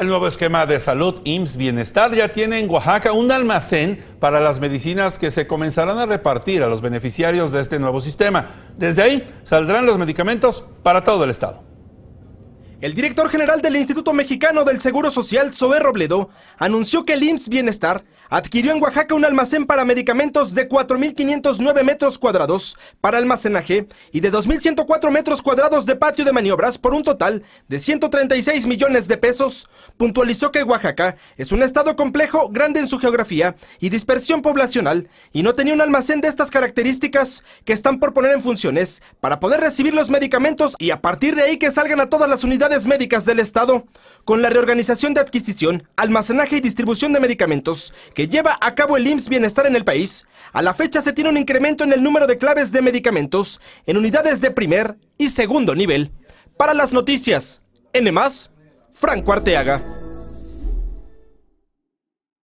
El nuevo esquema de salud IMSS Bienestar ya tiene en Oaxaca un almacén para las medicinas que se comenzarán a repartir a los beneficiarios de este nuevo sistema. Desde ahí saldrán los medicamentos para todo el estado. El director general del Instituto Mexicano del Seguro Social, Sober Robledo, anunció que el IMSS Bienestar adquirió en Oaxaca un almacén para medicamentos de 4.509 metros cuadrados para almacenaje y de 2.104 metros cuadrados de patio de maniobras por un total de 136 millones de pesos. Puntualizó que Oaxaca es un estado complejo, grande en su geografía y dispersión poblacional y no tenía un almacén de estas características que están por poner en funciones para poder recibir los medicamentos y a partir de ahí que salgan a todas las unidades médicas del Estado con la reorganización de adquisición, almacenaje y distribución de medicamentos que lleva a cabo el IMSS Bienestar en el país, a la fecha se tiene un incremento en el número de claves de medicamentos en unidades de primer y segundo nivel. Para las noticias, N+, Franco Arteaga.